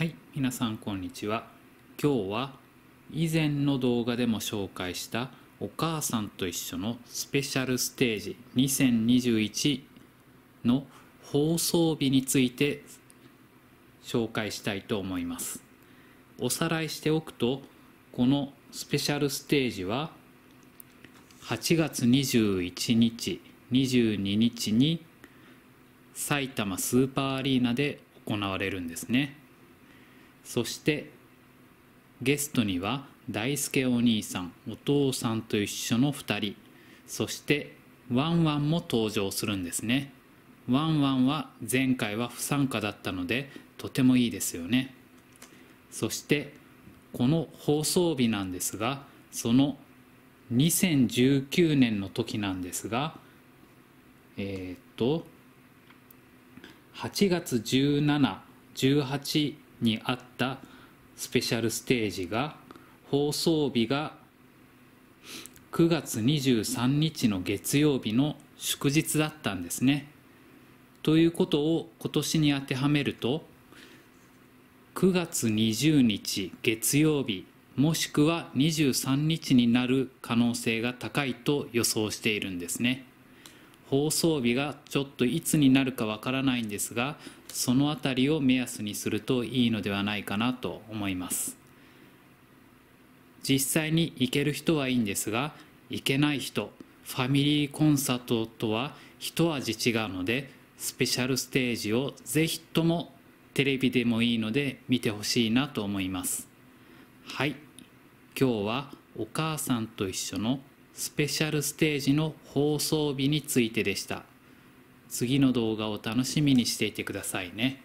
はい皆さんこんにちは今日は以前の動画でも紹介したお母さんと一緒のスペシャルステージ2021の放送日について紹介したいと思いますおさらいしておくとこのスペシャルステージは8月21日22日に埼玉スーパーアリーナで行われるんですねそしてゲストには大輔お兄さんお父さんと一緒の2人そしてワンワンも登場するんですねワンワンは前回は不参加だったのでとてもいいですよねそしてこの放送日なんですがその2019年の時なんですがえー、っと8月1718にあったスペシャルステージが放送日が9月23日の月曜日の祝日だったんですね。ということを今年に当てはめると9月20日月曜日もしくは23日になる可能性が高いと予想しているんですね。放送日がちょっといつになるかわからないんですがその辺りを目安にするといいのではないかなと思います実際に行ける人はいいんですが行けない人ファミリーコンサートとは一味違うのでスペシャルステージをぜひともテレビでもいいので見てほしいなと思いますはい今日はお母さんと一緒のスペシャルステージの放送日についてでした。次の動画を楽しみにしていてくださいね。